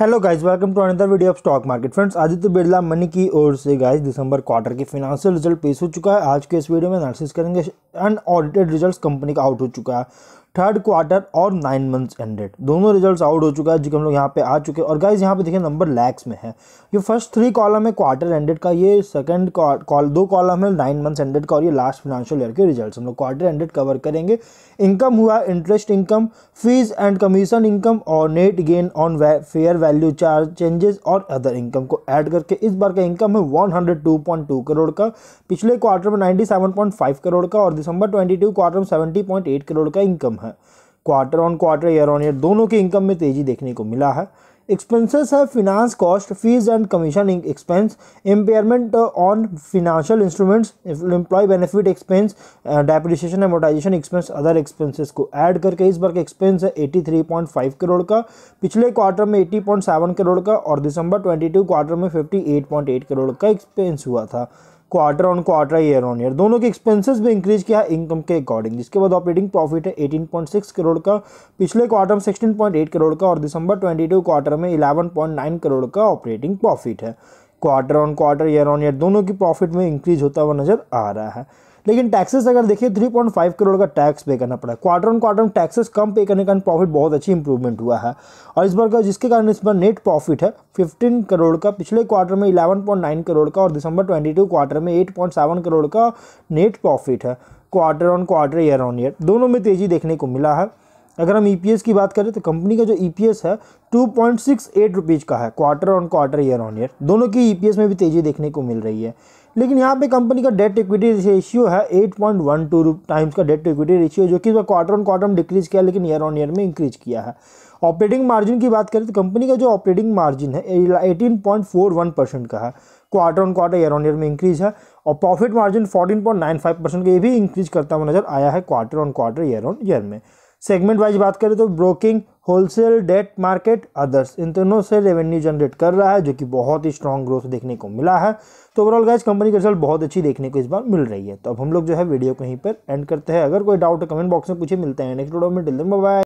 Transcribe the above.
hello guys welcome to another video of stock market friends Aditya Birla money की ओर से guys December quarter के financial result पेश हो चुका है आज के इस वीडियो में एनालिसिस करेंगे अनऑडिटेड रिजल्ट्स कंपनी का आउट हो चुका है थर्ड क्वार्टर और नाइन मंथ्स एंडेड दोनों रिजल्ट्स आउट हो चुका है जो कि हम लोग यहाँ पे आ चुके हैं और गाइज यहाँ पे देखिए नंबर लैक्स में है ये फर्स्ट थ्री कॉलम है क्वार्टर एंडेड का ये सेकंड कॉल दो कॉलम है नाइन मंथ्स एंडेड का और ये लास्ट फाइनेंशियल ईयर के रिजल्ट हम लोग क्वार्टर एंडेड कवर करेंगे इनकम हुआ interest income fees and commission income और net gain on fair value charge changes और अदर इनकम को ऐड करके इस बार का इनकम है वन करोड़ का पिछले क्वार्टर में नाइन्टी करोड़ का और दिसंबर ट्वेंटी क्वार्टर में सेवेंटी करोड़ का इनकम है quarter on quarter year on year दोनों के इनकम में तेजी देखने को मिला है एक्सपेंसेस है finance cost fees and commission expense impairment on financial instruments employ benefit expense depreciation amortisation expense other expenses को ऐड करके इस बार का एक्सपेंस है 83.5 करोड़ का पिछले क्वार्टर में 80.7 करोड़ का और दिसंबर 22 क्वार्टर में 58.8 करोड़ का एक्सपेंस हुआ था quarter on quarter year on year दोनों के एक्सपेंसेस भी इंक्रीज किया है इनकम के अकॉर्डिंग जिसके बाद ऑपरेटिंग प्रॉफिट है 18.6 करोड़ का पिछले क्वार्टर में 16.8 करोड़ का और दिसंबर 22 क्वार्टर में 11.9 करोड़ का ऑपरेटिंग प्रॉफिट है quarter on quarter year on year दोनों की प्रॉफिट में इंक्रीज होता हुआ नजर आ रहा है लेकिन टैक्सेस अगर देखिए 3.5 करोड़ का टैक्स पे करना पड़ा क्वार्टर ऑन क्वार्टर टैक्सेस कम पे करने का प्रॉफिट बहुत अच्छी इंप्रूवमेंट हुआ है और इस बार का जिसके कारण इस बार नेट प्रॉफिट है 15 करोड़ का पिछले क्वार्टर में 11.9 करोड़ का और दिसंबर 22 क्वार्टर में 8.7 करोड़ का नेट प्रॉफिट है quarter on quarter year on year दोनों में तेज़ी देखने को मिला है अगर हम ई e की बात करें तो कंपनी का जो ई e है टू पॉइंट का है quarter on quarter year on year दोनों की ई e में भी तेज़ी देखने को मिल रही है लेकिन यहाँ पे कंपनी का डेट इक्विटी रेशियो है eight point one two times का डेट इक्विटी रेशियो जो कि क्वार्टर ऑन क्वार्टर में डिक्रीज किया लेकिन ईयर ऑन ईयर में इंक्रीज किया है ऑपरेटिंग मार्जिन की बात करें तो कंपनी का जो ऑपरेटिंग मार्जिन है eighteen point four one percent का है quarter on quarter year on year में इंक्रीज है और profit margin fourteen point nine five percent का ये भी इंक्रीज करता हुआ नजर आया है quarter on quarter year on year में सेगमेंट वाइज बात करें तो broking wholesale debt market others इन तीनों से रेवेन्यू जनरेट कर रहा है जो कि बहुत ही स्ट्रॉन्ग ग्रोथ देखने को मिला है तो ओवरऑल गैस कंपनी की रिजल्ट बहुत अच्छी देखने को इस बार मिल रही है तो अब हम लोग जो है वीडियो को यहीं पर एंड करते हैं अगर कोई डाउट है कमेंट बॉक्स में पूछे मिलते हैं नेक्स्ट वीडियो में डिल बाय